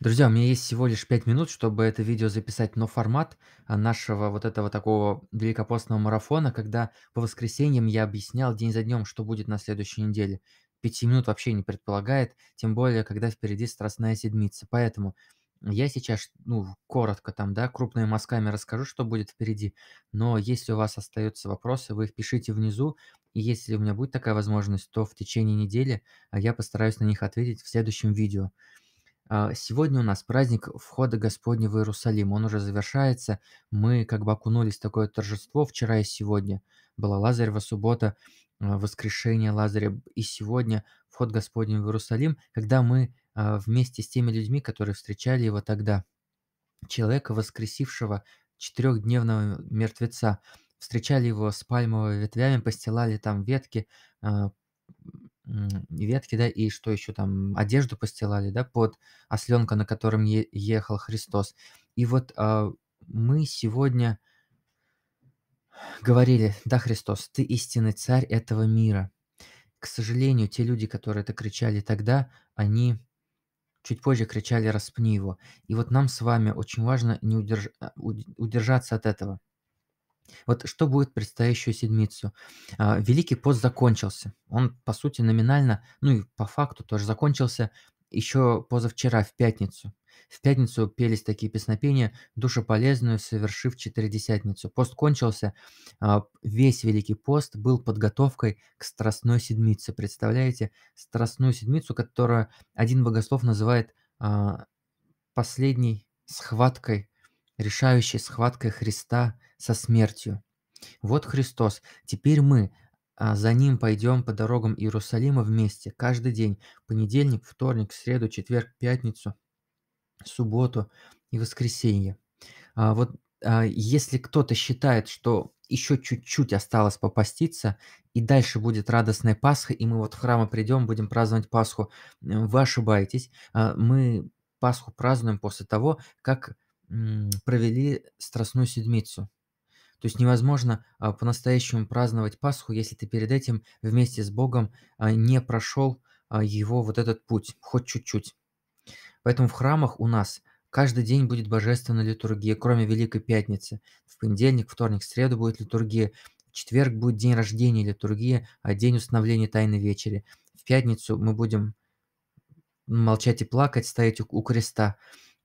Друзья, у меня есть всего лишь 5 минут, чтобы это видео записать, но формат а, нашего вот этого такого великопостного марафона, когда по воскресеньям я объяснял день за днем, что будет на следующей неделе. 5 минут вообще не предполагает, тем более, когда впереди страстная седмица. Поэтому я сейчас, ну, коротко там, да, крупными мазками расскажу, что будет впереди. Но если у вас остаются вопросы, вы их пишите внизу. И если у меня будет такая возможность, то в течение недели а, я постараюсь на них ответить в следующем видео. А, сегодня у нас праздник входа Господня в Иерусалим. Он уже завершается. Мы как бы окунулись в такое торжество вчера и сегодня. Была Лазарева суббота, а, воскрешение Лазаря. И сегодня вход Господень в Иерусалим, когда мы а, вместе с теми людьми, которые встречали его тогда, человека, воскресившего четырехдневного мертвеца, встречали его с пальмовыми ветвями, постилали там ветки, ветки, да, и что еще там, одежду постилали, да, под осленка, на котором е- ехал Христос. И вот э, мы сегодня говорили, да, Христос, ты истинный царь этого мира. К сожалению, те люди, которые это кричали тогда, они чуть позже кричали «распни его». И вот нам с вами очень важно не удерж... А, удержаться от этого – вот что будет предстоящую седмицу? А, Великий пост закончился. Он, по сути, номинально, ну и по факту тоже закончился еще позавчера, в пятницу. В пятницу пелись такие песнопения «Душеполезную, совершив четыредесятницу». Пост кончился, а, весь Великий пост был подготовкой к Страстной Седмице. Представляете, Страстную Седмицу, которую один богослов называет а, последней схваткой, решающей схваткой Христа со смертью. Вот Христос. Теперь мы а за ним пойдем по дорогам Иерусалима вместе, каждый день, понедельник, вторник, среду, четверг, пятницу, субботу и воскресенье. А вот а если кто-то считает, что еще чуть-чуть осталось попаститься, и дальше будет радостная Пасха, и мы вот в храм придем, будем праздновать Пасху. Э, вы ошибаетесь. А, мы Пасху празднуем после того, как провели Страстную Седмицу. То есть невозможно а, по-настоящему праздновать Пасху, если ты перед этим вместе с Богом а, не прошел а, его вот этот путь, хоть чуть-чуть. Поэтому в храмах у нас каждый день будет божественная литургия, кроме Великой Пятницы. В понедельник, вторник, среду будет литургия, в четверг будет день рождения литургии, а день установления Тайной Вечери. В пятницу мы будем молчать и плакать, стоять у, у креста.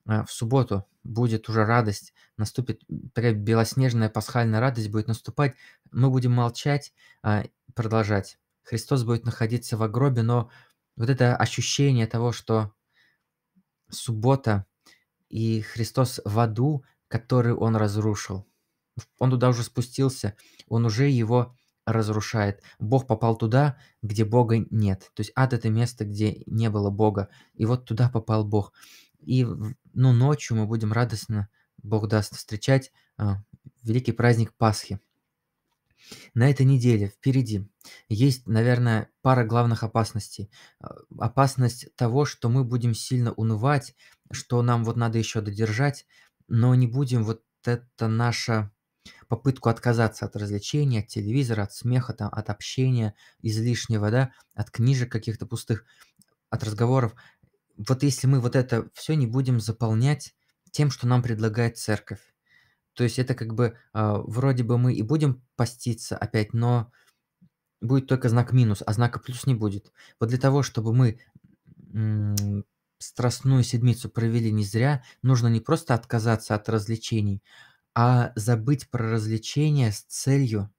А, в субботу будет уже радость, наступит прям белоснежная пасхальная радость будет наступать, мы будем молчать, а, продолжать. Христос будет находиться в гробе, но вот это ощущение того, что суббота и Христос в аду, который он разрушил. Он туда уже спустился, он уже его разрушает. Бог попал туда, где Бога нет. То есть ад – это место, где не было Бога. И вот туда попал Бог. И ну, ночью мы будем радостно, Бог даст, встречать а, великий праздник Пасхи. На этой неделе впереди есть, наверное, пара главных опасностей. Э, опасность того, что мы будем сильно унывать, что нам вот надо еще додержать, но не будем вот это наша попытку отказаться от развлечений, от телевизора, от смеха, там, от общения излишнего, да, от книжек каких-то пустых, от разговоров, вот если мы вот это все не будем заполнять тем, что нам предлагает церковь. То есть это как бы э, вроде бы мы и будем поститься опять, но будет только знак минус, а знака плюс не будет. Вот для того, чтобы мы м- страстную седмицу провели не зря, нужно не просто отказаться от развлечений, а забыть про развлечения с целью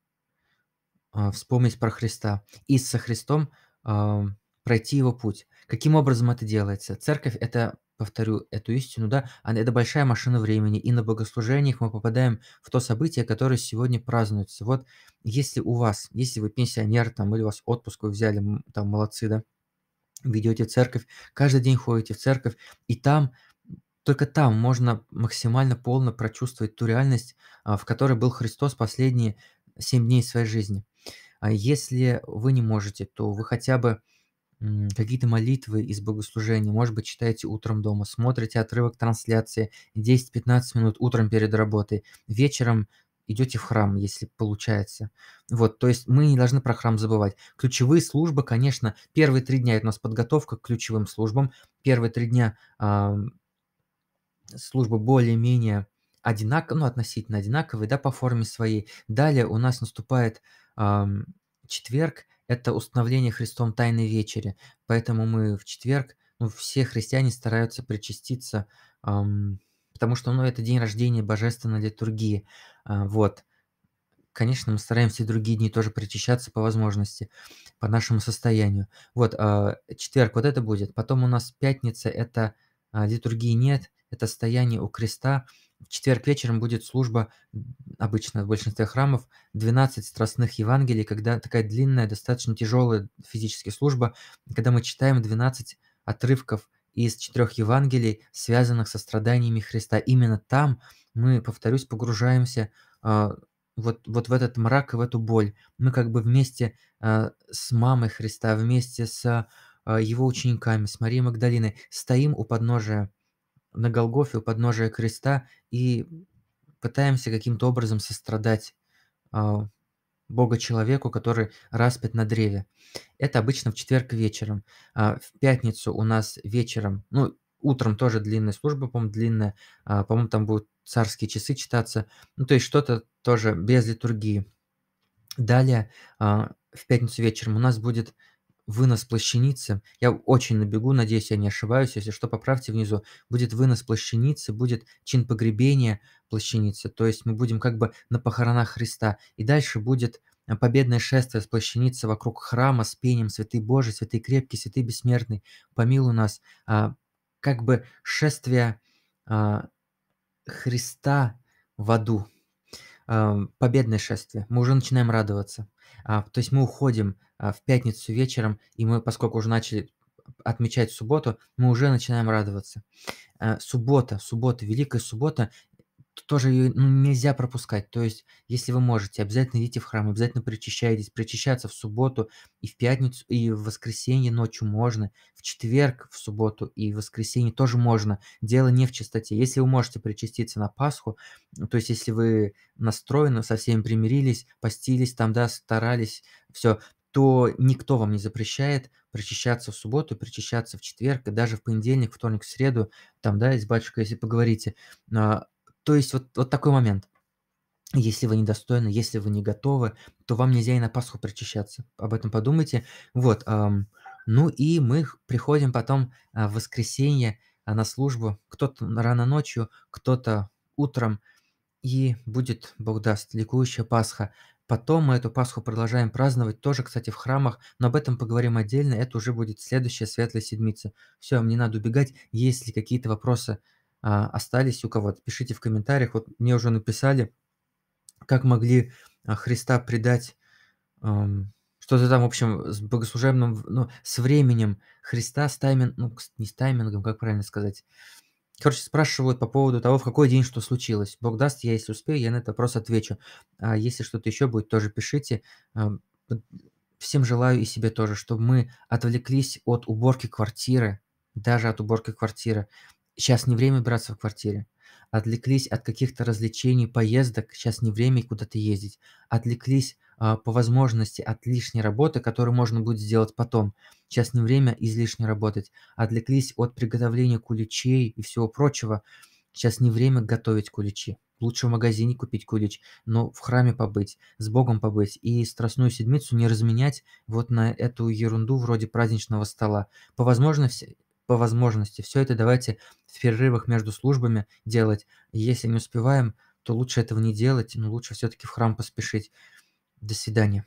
э, вспомнить про Христа и со Христом э, пройти его путь. Каким образом это делается? Церковь – это, повторю эту истину, да, это большая машина времени, и на богослужениях мы попадаем в то событие, которое сегодня празднуется. Вот если у вас, если вы пенсионер, там, или у вас отпуск вы взяли, там, молодцы, да, ведете церковь, каждый день ходите в церковь, и там только там можно максимально полно прочувствовать ту реальность, а, в которой был Христос последние семь дней своей жизни. А если вы не можете, то вы хотя бы какие-то молитвы из богослужения, может быть, читаете утром дома, смотрите отрывок трансляции 10-15 минут утром перед работой, вечером идете в храм, если получается. Вот, то есть мы не должны про храм забывать. Ключевые службы, конечно, первые три дня это у нас подготовка к ключевым службам. Первые три дня э, службы более-менее одинаковые, ну, относительно одинаковые, да, по форме своей. Далее у нас наступает э, четверг, это установление Христом Тайной Вечери. Поэтому мы в четверг, ну, все христиане стараются причаститься, эм, потому что, ну, это день рождения божественной литургии. Э, вот. Конечно, мы стараемся и другие дни тоже причащаться по возможности, по нашему состоянию. Вот, э, четверг вот это будет. Потом у нас пятница, это э, литургии нет, это стояние у креста. В четверг вечером будет служба, обычно в большинстве храмов, 12 страстных Евангелий, когда такая длинная, достаточно тяжелая физически служба, когда мы читаем 12 отрывков из четырех Евангелий, связанных со страданиями Христа. Именно там мы, повторюсь, погружаемся а, вот, вот в этот мрак и в эту боль. Мы как бы вместе э, с мамой Христа, вместе с э, его учениками, с Марией Магдалиной, стоим у подножия на Голгофе у подножия креста и пытаемся каким-то образом сострадать а, Бога человеку, который распят на древе. Это обычно в четверг вечером. А, в пятницу у нас вечером, ну, утром тоже длинная служба, по-моему, длинная. А, по-моему, там будут царские часы читаться. Ну, то есть что-то тоже без литургии. Далее в пятницу вечером у нас будет вынос плащаницы. Я очень набегу, надеюсь, я не ошибаюсь. Если что, поправьте внизу. Будет вынос плащаницы, будет чин погребения плащаницы. То есть мы будем как бы на похоронах Христа. И дальше будет э, победное шествие с плащаницы вокруг храма с пением «Святый Божий, Святый Крепкий, Святый Бессмертный, помилуй нас». А, как бы шествие а, Христа в аду победное шествие. Мы уже начинаем радоваться. А, то есть мы уходим а, в пятницу вечером, и мы, поскольку уже начали отмечать субботу, мы уже начинаем радоваться. А, суббота, суббота, Великая Суббота тоже ее ну, нельзя пропускать. То есть, если вы можете, обязательно идите в храм, обязательно причащайтесь. Причащаться в субботу и в пятницу, и в воскресенье ночью можно. В четверг, в субботу и в воскресенье тоже можно. Дело не в чистоте. Если вы можете причаститься на Пасху, то есть, если вы настроены, со всеми примирились, постились там, да, старались, все, то никто вам не запрещает причащаться в субботу, причащаться в четверг, и даже в понедельник, вторник, в среду, там, да, из батюшкой, если поговорите, а, то есть вот, вот такой момент. Если вы недостойны, если вы не готовы, то вам нельзя и на Пасху причащаться. Об этом подумайте. Вот. Эм, ну и мы приходим потом э, в воскресенье э, на службу. Кто-то рано ночью, кто-то утром. И будет, Бог даст, ликующая Пасха. Потом мы эту Пасху продолжаем праздновать, тоже, кстати, в храмах, но об этом поговорим отдельно, это уже будет следующая Светлая Седмица. Все, мне надо убегать, есть ли какие-то вопросы а, остались у кого-то. Пишите в комментариях. Вот мне уже написали, как могли а, Христа предать, эм, что-то там, в общем, с богослужебным, ну, с временем Христа, с таймингом, ну, не с таймингом, как правильно сказать. Короче, спрашивают по поводу того, в какой день что случилось. Бог даст, я если успею, я на этот вопрос отвечу. А если что-то еще будет, тоже пишите. Всем желаю и себе тоже, чтобы мы отвлеклись от уборки квартиры, даже от уборки квартиры. Сейчас не время браться в квартире. Отвлеклись от каких-то развлечений, поездок. Сейчас не время куда-то ездить. Отвлеклись э, по возможности от лишней работы, которую можно будет сделать потом. Сейчас не время излишне работать. Отвлеклись от приготовления куличей и всего прочего. Сейчас не время готовить куличи. Лучше в магазине купить кулич, но в храме побыть, с Богом побыть и страстную седмицу не разменять вот на эту ерунду вроде праздничного стола. По возможности по возможности. Все это давайте в перерывах между службами делать. Если не успеваем, то лучше этого не делать, но лучше все-таки в храм поспешить. До свидания.